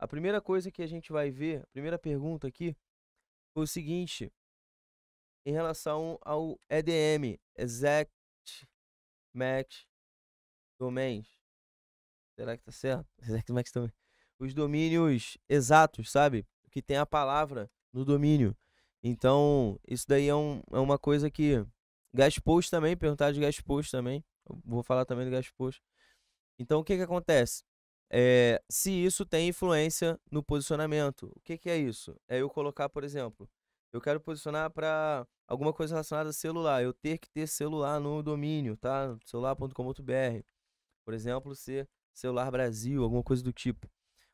A primeira coisa que a gente vai ver, a primeira pergunta aqui, foi o seguinte, em relação ao EDM, Exact Match Domains. Será que tá certo? Exact Match Domains. Os domínios exatos, sabe? Que tem a palavra no domínio. Então, isso daí é, um, é uma coisa que... post também, perguntar de post também. Eu vou falar também do post Então, o que que acontece? é, se isso tem influência no posicionamento. O que, que é isso? É eu colocar, por exemplo, eu quero posicionar para alguma coisa relacionada a celular. Eu ter que ter celular no domínio, tá? celular.com.br. Por exemplo, ser celular Brasil, alguma coisa do tipo.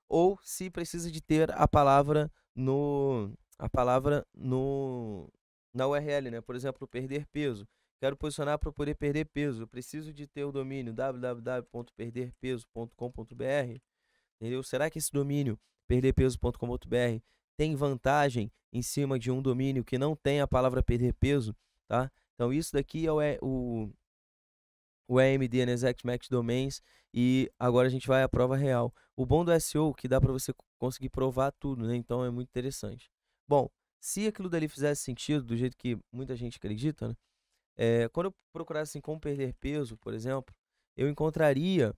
Ou se precisa de ter a palavra no a palavra no na URL, né? Por exemplo, perder peso. Quero posicionar para poder perder peso. Eu preciso de ter o domínio www.perderpeso.com.br. Entendeu? Será que esse domínio perderpeso.com.br tem vantagem em cima de um domínio que não tem a palavra perder peso, tá? Então isso daqui é o, é o, o AMD Exact né? Match Domains e agora a gente vai à prova real. O bom do SEO é que dá para você conseguir provar tudo, né? Então é muito interessante. Bom, se aquilo dali fizesse sentido do jeito que muita gente acredita, né? É, quando eu procurasse assim, como perder peso, por exemplo, eu encontraria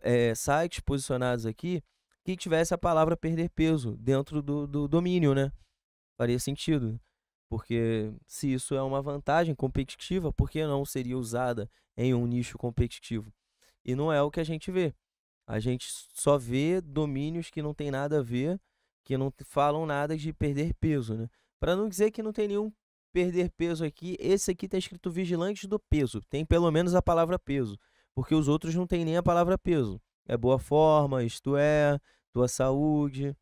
é, sites posicionados aqui que tivesse a palavra perder peso dentro do, do domínio, né? Faria sentido. Porque se isso é uma vantagem competitiva, por que não seria usada em um nicho competitivo? E não é o que a gente vê. A gente só vê domínios que não tem nada a ver, que não falam nada de perder peso, né? Para não dizer que não tem nenhum perder peso aqui, esse aqui está escrito vigilantes do peso. Tem pelo menos a palavra peso, porque os outros não tem nem a palavra peso. É boa forma, isto é, tua saúde,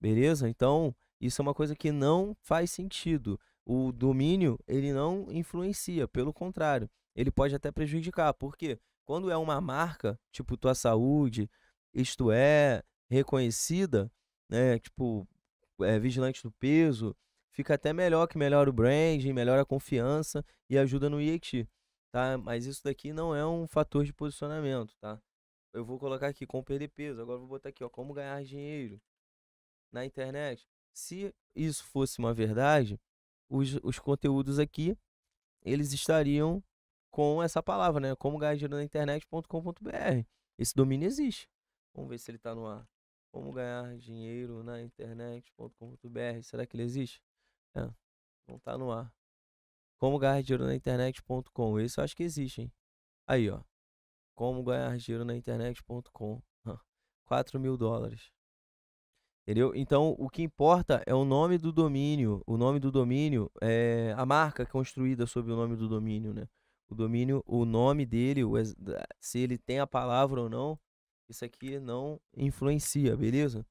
beleza? Então, isso é uma coisa que não faz sentido. O domínio, ele não influencia, pelo contrário, ele pode até prejudicar, porque quando é uma marca, tipo tua saúde, isto é, reconhecida, né, tipo, é, vigilante do peso, fica até melhor, que melhora o branding, melhora a confiança e ajuda no EXT, tá? Mas isso daqui não é um fator de posicionamento, tá? Eu vou colocar aqui como perder peso, agora vou botar aqui, ó, como ganhar dinheiro na internet. Se isso fosse uma verdade, os, os conteúdos aqui, eles estariam com essa palavra, né? Como ganhar dinheiro na internet.com.br. Esse domínio existe. Vamos ver se ele está no ar. Como ganhar dinheiro na internet.com.br. Será que ele existe? É, não tá no ar. Como ganhar dinheiro na internet.com. Isso eu acho que existe, hein? Aí, ó. Como ganhar dinheiro na internet.com. 4 mil dólares. Entendeu? Então, o que importa é o nome do domínio. O nome do domínio é a marca construída sobre o nome do domínio, né? O domínio, o nome dele, se ele tem a palavra ou não, isso aqui não influencia, beleza?